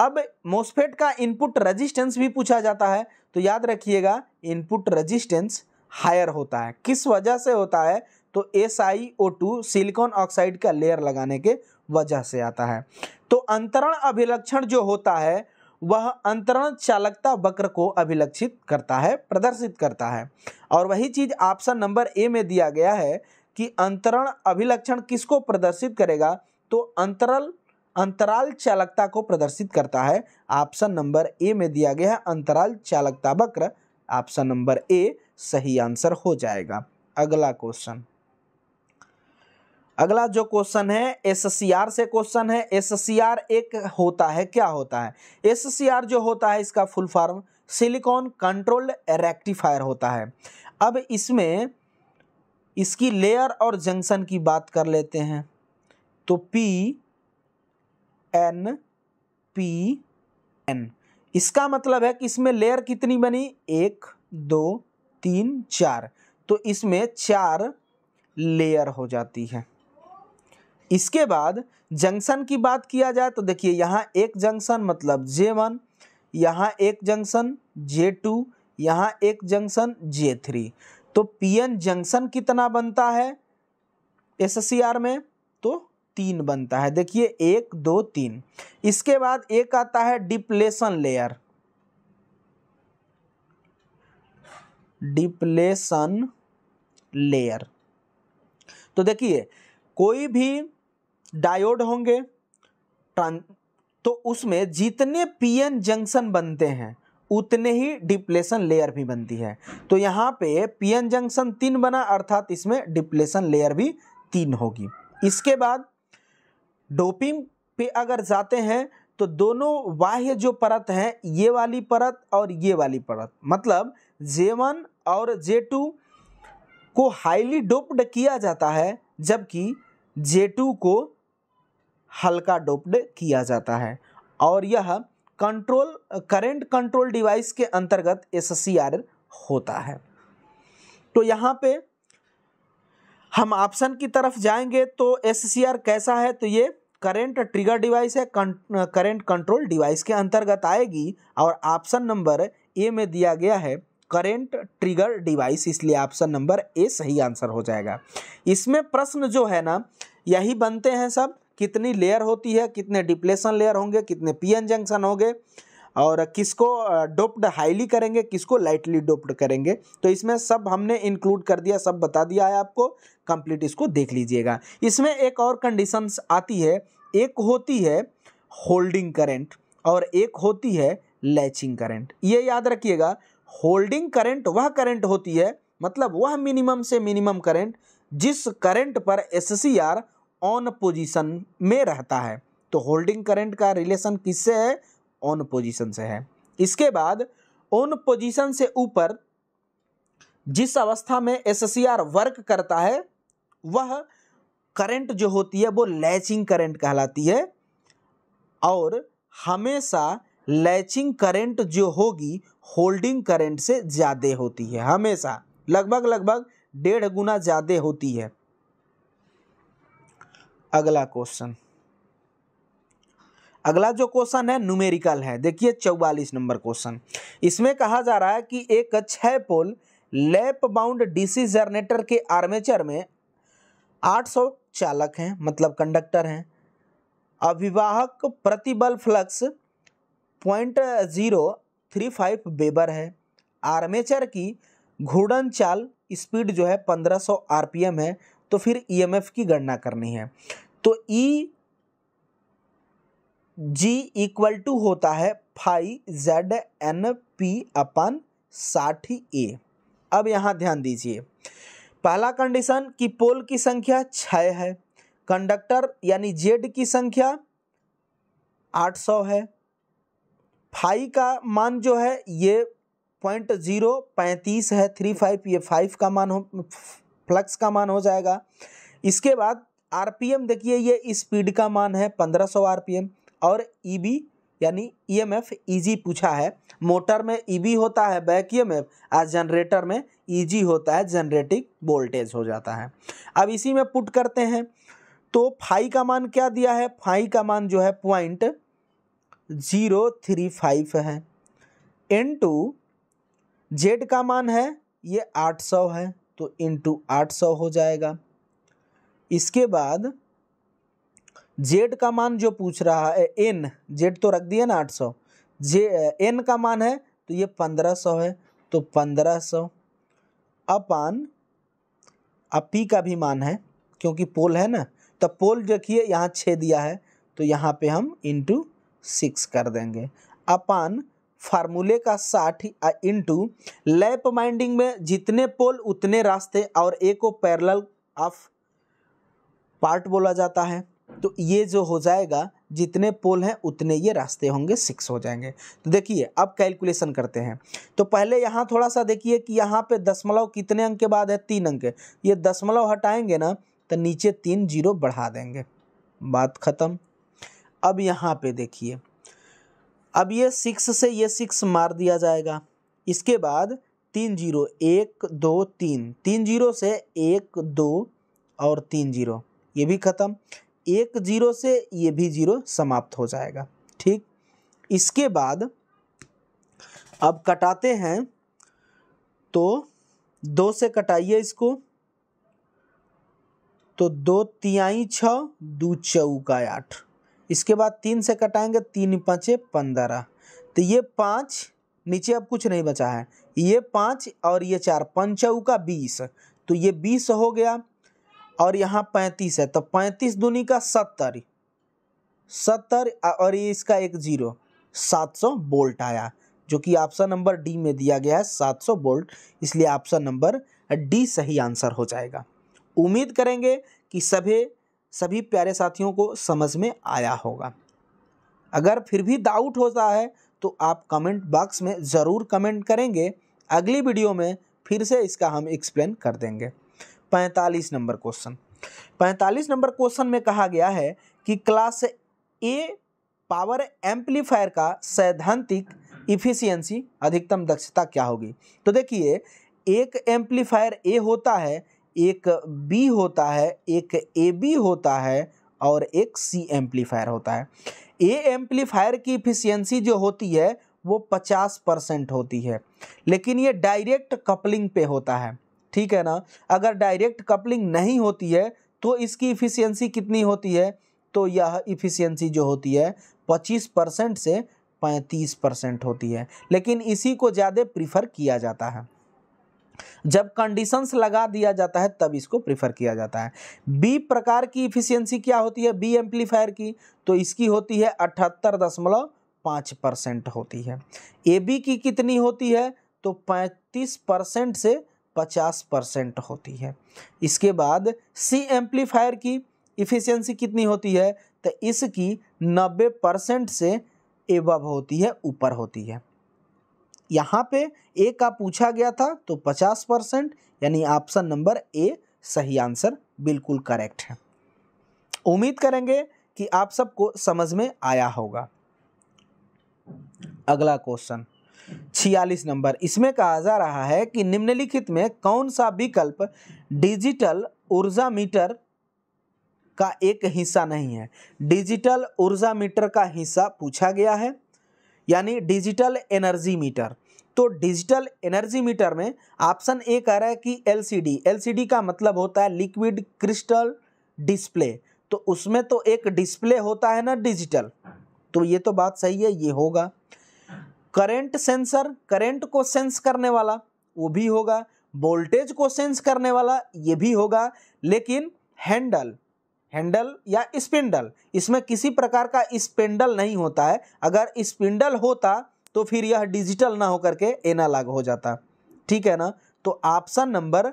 अब मोसफेट का इनपुट रेजिस्टेंस भी पूछा जाता है तो याद रखिएगा इनपुट रेजिस्टेंस हायर होता है किस वजह से होता है तो S I O two silicon oxide का लेयर लगाने के वजह से आता है तो अंतरण अभिलक्षण जो होता है वह अंतरण चालकता वक्र को अभिलक्षित करता है प्रदर्शित करता है और वही चीज ऑप्शन नंबर ए में दिया गया है कि अंतरण अभिलक्षण किसको प्रदर्शित करेगा तो अंतरल अंतराल चालकता को प्रदर्शित करता है ऑप्शन नंबर ए में दिया गया है अंतराल चालकता वक्र ऑप्शन नंबर ए सही आंसर हो जाएगा अगला क्वेश्चन अगला जो क्वेश्चन है एससीआर से क्वेश्चन है एससीआर एक होता है क्या होता है एससीआर जो होता है इसका full form silicon controlled rectifier होता है अब इसमें इसकी लेयर और जंक्शन की बात कर लेते हैं तो पी एन पी एन इसका मतलब है कि इसमें लेयर कितनी बनी एक दो तीन चार तो इसमें चार लेयर हो जाती है इसके बाद जंक्शन की बात किया जाए तो देखिए यहाँ एक जंक्शन मतलब जे वन यहाँ एक जंक्शन जे टू यहाँ एक जंक्शन जे थ्री तो एन जंक्शन कितना बनता है आर में तो तीन बनता है देखिए एक दो तीन इसके बाद एक आता है डिप्लेशन लेयर डिप्लेशन लेयर तो देखिए कोई भी डायोड होंगे तो उसमें जितने पीएन जंक्शन बनते हैं उतने ही डिप्लेशन लेयर भी बनती है तो यहाँ पे पीएन जंक्शन तीन बना अर्थात इसमें डिप्लेशन लेयर भी तीन होगी इसके बाद डोपिंग पे अगर जाते हैं तो दोनों बाह्य जो परत हैं ये वाली परत और ये वाली परत मतलब जे वन और जे टू को हाईली डोप्ड किया जाता है जबकि जे टू को हल्का डोप्ड किया जाता है और यह कंट्रोल करंट कंट्रोल डिवाइस के अंतर्गत एस होता है तो यहाँ पे हम ऑप्शन की तरफ जाएंगे तो एस कैसा है तो ये करेंट ट्रिगर डिवाइस है करेंट कंट्रोल डिवाइस के अंतर्गत आएगी और ऑप्शन नंबर ए में दिया गया है करेंट ट्रिगर डिवाइस इसलिए ऑप्शन नंबर ए सही आंसर हो जाएगा इसमें प्रश्न जो है ना यही बनते हैं सब कितनी लेयर होती है कितने डिप्लेशन लेयर होंगे कितने पीएन जंक्शन होंगे और किसको डोप्ड हाईली करेंगे किसको लाइटली डोप्ड करेंगे तो इसमें सब हमने इंक्लूड कर दिया सब बता दिया है आपको कंप्लीट इसको देख लीजिएगा इसमें एक और कंडीशंस आती है एक होती है होल्डिंग करंट और एक होती है लैचिंग करंट ये याद रखिएगा होल्डिंग करंट वह करंट होती है मतलब वह मिनिमम से मिनिमम करंट जिस करंट पर एस ऑन पोजीशन में रहता है तो होल्डिंग करंट का रिलेशन किससे है ऑन पोजीशन से है इसके बाद ऑन पोजीशन से ऊपर जिस अवस्था में एस वर्क करता है वह करंट जो होती है वो लैचिंग करंट कहलाती है और हमेशा लैचिंग करंट जो होगी होल्डिंग करंट से ज़्यादा होती है हमेशा लगभग लगभग डेढ़ गुना ज़्यादा होती है अगला क्वेश्चन अगला जो क्वेश्चन है न्यूमेरिकल है देखिए चौवालीस नंबर क्वेश्चन इसमें कहा जा रहा है कि एक छह pole lap wound DC generator के आर्मेचर में 800 चालक हैं मतलब कंडक्टर हैं अविवाहक प्रतिबल flux point zero three five weber है आर्मेचर की घूर्णन चाल स्पीड जो है 1500 आरपीएम है तो फिर ईएमएफ e की गणना करनी है तो ई जी इक्वल टू होता है five Z N P upon साठ ए अब यहाँ ध्यान दीजिए पहला कंडीशन कि पोल की संख्या छः है कंडक्टर यानी जेड की संख्या आठ सौ है फाइव का मान जो है ये पॉइंट जीरो पैंतीस है थ्री फाइव ये फाइव का मान हो फ्लक्स का मान हो जाएगा इसके बाद आरपीएम देखिए ये स्पीड का मान है 1500 आरपीएम और ईबी यानी ईएमएफ ईजी पूछा है मोटर में ईबी होता है बैक ईएमएफ और जनरेटर में इजी होता है जनरेटिंग वोल्टेज हो जाता है अब इसी में पुट करते हैं तो फाई का मान क्या दिया है फाई का मान जो है पॉइंट जीरो थ्री फाइव है एन टू जेड का मान है ये आठ सौ है तो इंटू आठ सौ हो जाएगा इसके बाद जेड का मान जो पूछ रहा है एन जेड तो रख दिया ना आठ सौ जे एन का मान है तो ये पंद्रह सौ है तो पंद्रह सौ अपान अब पी का भी मान है क्योंकि पोल है ना तो पोल देखिए यहाँ छः दिया है तो यहाँ पे हम इंटू सिक्स कर देंगे अपान फार्मूले का साठ इंटू लैप माइंडिंग में जितने पोल उतने रास्ते और ए को पैरल ऑफ पार्ट बोला जाता है तो ये जो हो जाएगा जितने पोल हैं उतने ये रास्ते होंगे सिक्स हो जाएंगे तो देखिए अब कैलकुलेशन करते हैं तो पहले यहाँ थोड़ा सा देखिए कि यहाँ पे दशमलव कितने अंक के बाद है तीन अंक ये दशमलव हटाएंगे ना तो नीचे तीन जीरो बढ़ा देंगे बात ख़त्म अब यहाँ पे देखिए अब ये सिक्स से ये सिक्स मार दिया जाएगा इसके बाद तीन जीरो एक दो तीन तीन जीरो से एक दो और तीन जीरो ये भी ख़त्म एक जीरो से ये भी जीरो समाप्त हो जाएगा ठीक इसके बाद अब कटाते हैं तो दो से कटाइए इसको तो दो तियाई छ दो चौका आठ इसके बाद तीन से कटाएंगे तीन पाँचे पंद्रह तो ये पाँच नीचे अब कुछ नहीं बचा है ये पाँच और ये चार पंचऊ का बीस तो ये बीस हो गया और यहाँ पैंतीस है तो पैंतीस दूनी का सत्तर सत्तर और ये इसका एक जीरो सात सौ बोल्ट आया जो कि ऑप्शन नंबर डी में दिया गया है सात सौ बोल्ट इसलिए ऑप्शन नंबर डी सही आंसर हो जाएगा उम्मीद करेंगे कि सभी सभी प्यारे साथियों को समझ में आया होगा अगर फिर भी डाउट होता है तो आप कमेंट बॉक्स में ज़रूर कमेंट करेंगे अगली वीडियो में फिर से इसका हम एक्सप्लेन कर देंगे पैंतालीस नंबर क्वेश्चन पैंतालीस नंबर क्वेश्चन में कहा गया है कि क्लास ए पावर एम्पलीफायर का सैद्धांतिक इफिशियंसी अधिकतम दक्षता क्या होगी तो देखिए एक एम्पलीफायर ए होता है एक बी होता है एक ए बी होता है और एक सी एम्पलीफायर होता है ए एम्पलीफायर की इफिशियंसी जो होती है वो पचास परसेंट होती है लेकिन ये डायरेक्ट कपलिंग पे होता है ठीक है ना अगर डायरेक्ट कपलिंग नहीं होती है तो इसकी इफिशियंसी कितनी होती है तो यह इफिशियंसी जो होती है पच्चीस परसेंट से पैंतीस परसेंट होती है लेकिन इसी को ज़्यादा प्रीफर किया जाता है जब कंडीशंस लगा दिया जाता है तब इसको प्रिफर किया जाता है बी प्रकार की इफिशियंसी क्या होती है बी एम्पलीफायर की तो इसकी होती है अठहत्तर दशमलव पाँच परसेंट होती है ए बी की कितनी होती है तो पैंतीस परसेंट से पचास परसेंट होती है इसके बाद सी एम्पलीफायर की इफिशियंसी कितनी होती है तो इसकी नब्बे परसेंट से एवब होती है ऊपर होती है यहाँ पे ए का पूछा गया था तो पचास परसेंट यानी ऑप्शन नंबर ए सही आंसर बिल्कुल करेक्ट है उम्मीद करेंगे कि आप सबको समझ में आया होगा अगला क्वेश्चन छियालीस नंबर इसमें कहा जा रहा है कि निम्नलिखित में कौन सा विकल्प डिजिटल ऊर्जा मीटर का एक हिस्सा नहीं है डिजिटल ऊर्जा मीटर का हिस्सा पूछा गया है यानी डिजिटल एनर्जी मीटर तो डिजिटल एनर्जी मीटर में ऑप्शन ए कह रहा है कि एलसीडी एलसीडी का मतलब होता है लिक्विड क्रिस्टल डिस्प्ले तो उसमें तो एक डिस्प्ले होता है ना डिजिटल तो ये तो बात सही है ये होगा करंट सेंसर करंट को सेंस करने वाला वो भी होगा वोल्टेज को सेंस करने वाला ये भी होगा लेकिन हैंडल हैंडल या स्पिंडल इसमें किसी प्रकार का स्पिंडल नहीं होता है अगर स्पिंडल होता तो फिर यह डिजिटल ना होकर के एनालॉग हो जाता ठीक है ना तो ऑप्शन नंबर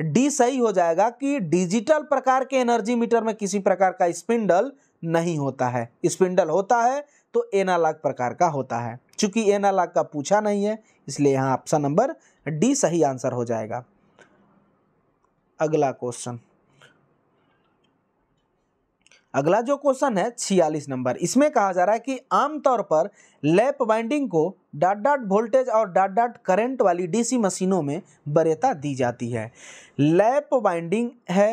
डी सही हो जाएगा कि डिजिटल प्रकार के एनर्जी मीटर में किसी प्रकार का स्पिंडल नहीं होता है स्पिंडल होता है तो एनालॉग प्रकार का होता है चूंकि एनालॉग का पूछा नहीं है इसलिए यहाँ ऑप्शन नंबर डी सही आंसर हो जाएगा अगला क्वेश्चन अगला जो क्वेश्चन है छियालीस नंबर इसमें कहा जा रहा है कि आमतौर पर लैप वाइंडिंग को डाट डाट वोल्टेज और डाट डाट करंट वाली डीसी मशीनों में बरेता दी जाती है लैप वाइंडिंग है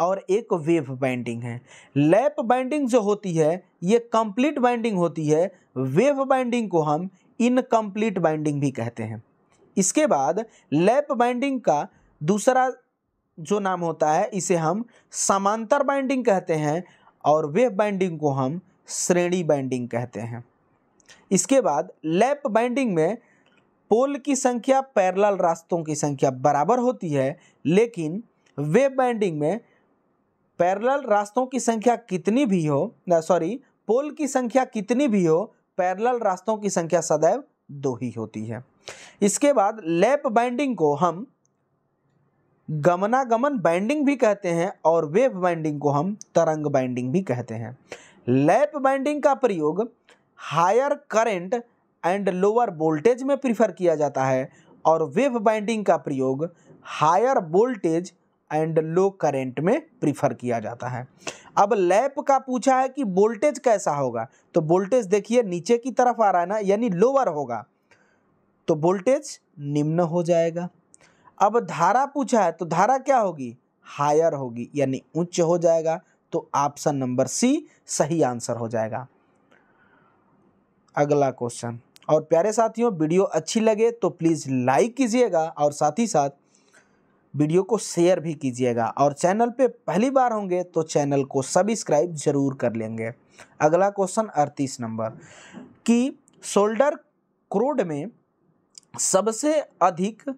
और एक वेव बाइंडिंग है लैप बाइंडिंग जो होती है ये कंप्लीट बाइंडिंग होती है वेव बाइंडिंग को हम इनकम्प्लीट बाइंडिंग भी कहते हैं इसके बाद लैप बाइंडिंग का दूसरा जो नाम होता है इसे हम समांतर बाइंडिंग कहते हैं और वेव बाइंडिंग को हम श्रेणी बाइंडिंग कहते हैं इसके बाद लैप बाइंडिंग में पोल की संख्या पैरल रास्तों की संख्या बराबर होती है लेकिन वेव बाइंडिंग में पैरल रास्तों की संख्या कितनी भी हो सॉरी पोल की संख्या कितनी भी हो पैरल रास्तों की संख्या सदैव दो ही होती है इसके बाद लैप बाइंडिंग को हम गमनागमन बाइंडिंग भी कहते हैं और वेव बाइंडिंग को हम तरंग बाइंडिंग भी कहते हैं लैप बाइंडिंग का प्रयोग higher current and lower voltage में प्रीफर किया जाता है और वेव बाइंडिंग का प्रयोग higher voltage and low current में प्रीफर किया जाता है अब लैप का पूछा है कि वोल्टेज कैसा होगा तो वोल्टेज देखिए नीचे की तरफ आ रहा है ना यानी लोअर होगा तो वोल्टेज निम्न हो जाएगा अब धारा पूछा है तो धारा क्या होगी हायर होगी यानी उच्च हो जाएगा तो ऑप्शन नंबर सी सही आंसर हो जाएगा अगला क्वेश्चन और प्यारे साथियों वीडियो अच्छी लगे तो प्लीज़ लाइक कीजिएगा और साथ ही साथ वीडियो को शेयर भी कीजिएगा और चैनल पे पहली बार होंगे तो चैनल को सब्सक्राइब जरूर कर लेंगे अगला क्वेश्चन अड़तीस नंबर कि शोल्डर क्रोड में सबसे अधिक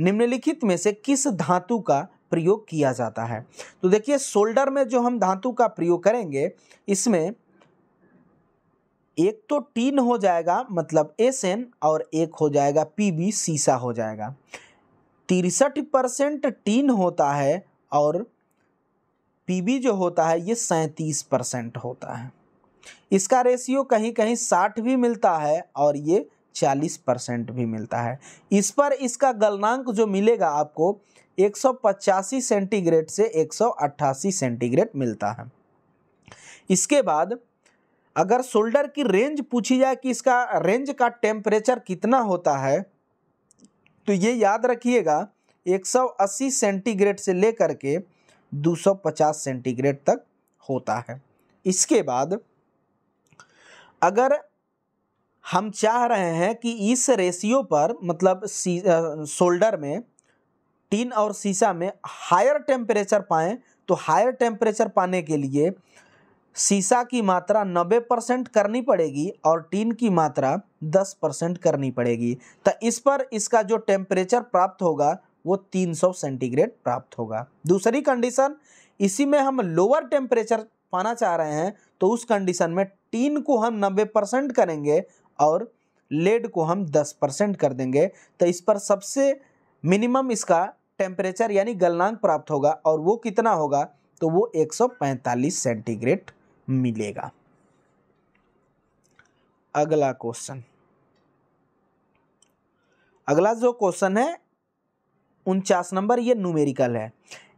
निम्नलिखित में से किस धातु का प्रयोग किया जाता है तो देखिए शोल्डर में जो हम धातु का प्रयोग करेंगे इसमें एक तो टीन हो जाएगा मतलब एस एन और एक हो जाएगा पी बी सीसा हो जाएगा तिरसठ परसेंट टीन होता है और पी बी जो होता है ये सैंतीस परसेंट होता है इसका रेशियो कहीं कहीं साठ भी मिलता है और ये चालीस परसेंट भी मिलता है इस पर इसका गलनांक जो मिलेगा आपको एक सेंटीग्रेड से एक सेंटीग्रेड मिलता है इसके बाद अगर शोल्डर की रेंज पूछी जाए कि इसका रेंज का टेम्परेचर कितना होता है तो ये याद रखिएगा 180 सेंटीग्रेड से लेकर के 250 सेंटीग्रेड तक होता है इसके बाद अगर हम चाह रहे हैं कि इस रेशियो पर मतलब शोल्डर में टीन और शीशा में हायर टेम्परेचर पाएँ तो हायर टेम्परेचर पाने के लिए शीशा की मात्रा 90 परसेंट करनी पड़ेगी और टीन की मात्रा 10 परसेंट करनी पड़ेगी तो इस पर इसका जो टेम्परेचर प्राप्त होगा वो 300 सेंटीग्रेड प्राप्त होगा दूसरी कंडीशन इसी में हम लोअर टेम्परेचर पाना चाह रहे हैं तो उस कंडीशन में टीन को हम 90 परसेंट करेंगे और लेड को हम 10 परसेंट कर देंगे तो इस पर सबसे मिनिमम इसका टेम्परेचर यानी गलनांक प्राप्त होगा और वो कितना होगा तो वो 145 सेंटीग्रेड मिलेगा अगला क्वेश्चन अगला जो क्वेश्चन है उनचास नंबर ये न्यूमेरिकल है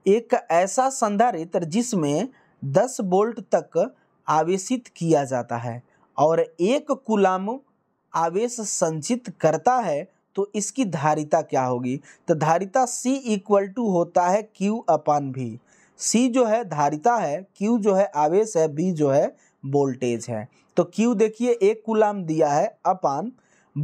एक ऐसा संधारित्र जिसमें 10 वोल्ट तक आवेशित किया जाता है और एक कुलाम आवेश संचित करता है तो इसकी धारिता क्या होगी तो धारिता C इक्वल टू होता है Q अपान भी C जो है धारिता है Q जो है आवेश है B जो है वोल्टेज है तो Q देखिए एक कुलाम दिया है अपान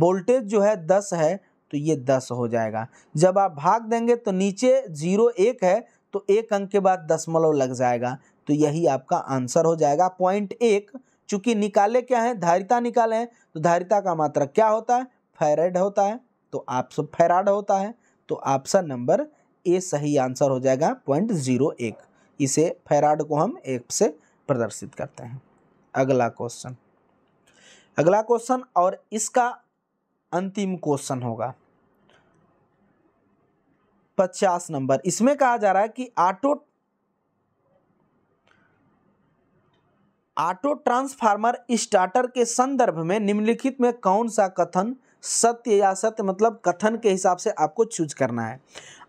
वोल्टेज जो है दस है तो ये दस हो जाएगा जब आप भाग देंगे तो नीचे जीरो एक है तो एक अंक के बाद दशमलव लग जाएगा तो यही आपका आंसर हो जाएगा पॉइंट एक चूंकि निकाले क्या है धारिता निकाले हैं तो धारिता का मात्रा क्या होता है फैराड होता है तो आप सब फैराड होता है तो ऑप्शन नंबर ए सही आंसर हो जाएगा पॉइंट जीरो एक इसे फैराड को हम एक से प्रदर्शित करते हैं अगला क्वेश्चन अगला क्वेश्चन और इसका अंतिम क्वेश्चन होगा पचास नंबर इसमें कहा जा रहा है कि ऑटो ऑटो ट्रांसफार्मर स्टार्टर के संदर्भ में निम्नलिखित में कौन सा कथन सत्य या सत्य मतलब कथन के हिसाब से आपको चूज करना है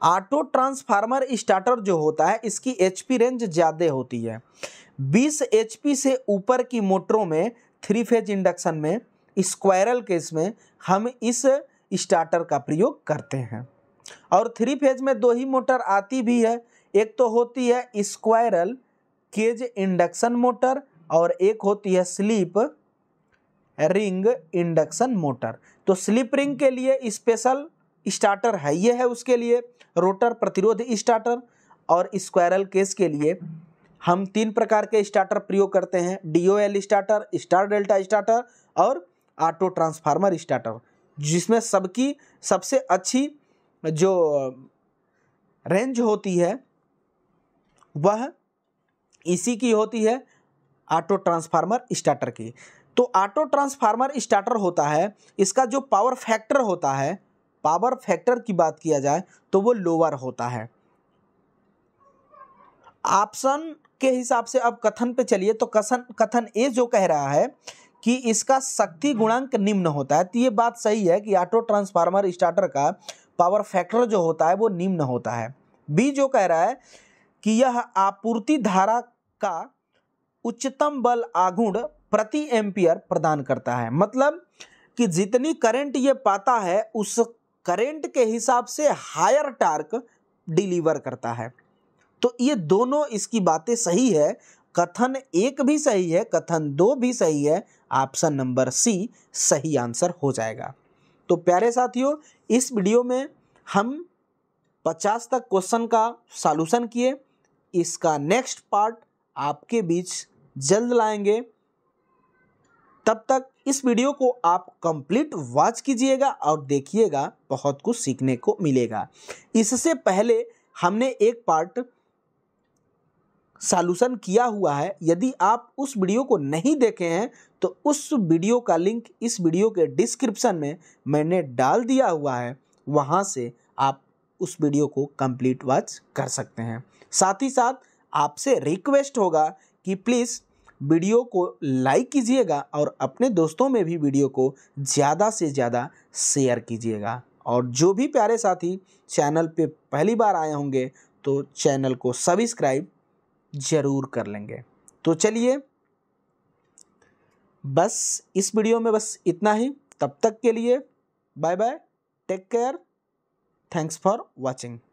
ऑटो ट्रांसफार्मर स्टार्टर जो होता है इसकी एचपी रेंज ज़्यादा होती है 20 एचपी से ऊपर की मोटरों में थ्री फेज इंडक्शन में स्क्वायरल केस में हम इस स्टार्टर का प्रयोग करते हैं और थ्री फेज में दो ही मोटर आती भी है एक तो होती है स्क्वायरल केज इंडक्शन मोटर और एक होती है स्लीप रिंग इंडक्शन मोटर तो स्लिप रिंग के लिए स्पेशल स्टार्टर है ये है उसके लिए रोटर प्रतिरोध स्टार्टर और स्क्वायरल केस के लिए हम तीन प्रकार के स्टार्टर प्रयोग करते हैं DOL starter star delta starter और ऑटो ट्रांसफार्मर स्टार्टर जिसमें सबकी सबसे अच्छी जो रेंज होती है वह इसी की होती है ऑटो ट्रांसफार्मर स्टार्टर की तो ऑटो ट्रांसफार्मर स्टार्टर होता है इसका जो पावर फैक्टर होता है पावर फैक्टर की बात किया जाए तो वो लोअर होता है ऑप्शन के हिसाब से अब कथन पे चलिए तो कथन कथन ए जो कह रहा है कि इसका शक्ति गुणांक निम्न होता है तो ये बात सही है कि ऑटो ट्रांसफार्मर स्टार्टर का पावर फैक्टर जो होता है वो निम्न होता है बी जो कह रहा है कि यह आपूर्ति धारा का उच्चतम बल आगुण प्रति एम्पियर प्रदान करता है मतलब कि जितनी करंट ये पाता है उस करंट के हिसाब से हायर टार्क डिलीवर करता है तो ये दोनों इसकी बातें सही है कथन एक भी सही है कथन दो भी सही है ऑप्शन नंबर सी सही आंसर हो जाएगा तो प्यारे साथियों इस वीडियो में हम 50 तक क्वेश्चन का सॉल्यूशन किए इसका नेक्स्ट पार्ट आपके बीच जल्द लाएंगे तब तक इस वीडियो को आप कंप्लीट वॉच कीजिएगा और देखिएगा बहुत कुछ सीखने को मिलेगा इससे पहले हमने एक पार्ट सॉल्यूशन किया हुआ है यदि आप उस वीडियो को नहीं देखे हैं तो उस वीडियो का लिंक इस वीडियो के डिस्क्रिप्शन में मैंने डाल दिया हुआ है वहाँ से आप उस वीडियो को कंप्लीट वॉच कर सकते हैं साथ ही साथ आपसे रिक्वेस्ट होगा कि प्लीज़ वीडियो को लाइक कीजिएगा और अपने दोस्तों में भी वीडियो को ज़्यादा से ज़्यादा शेयर कीजिएगा और जो भी प्यारे साथी चैनल पे पहली बार आए होंगे तो चैनल को सब्सक्राइब ज़रूर कर लेंगे तो चलिए बस इस वीडियो में बस इतना ही तब तक के लिए bye bye take care thanks for watching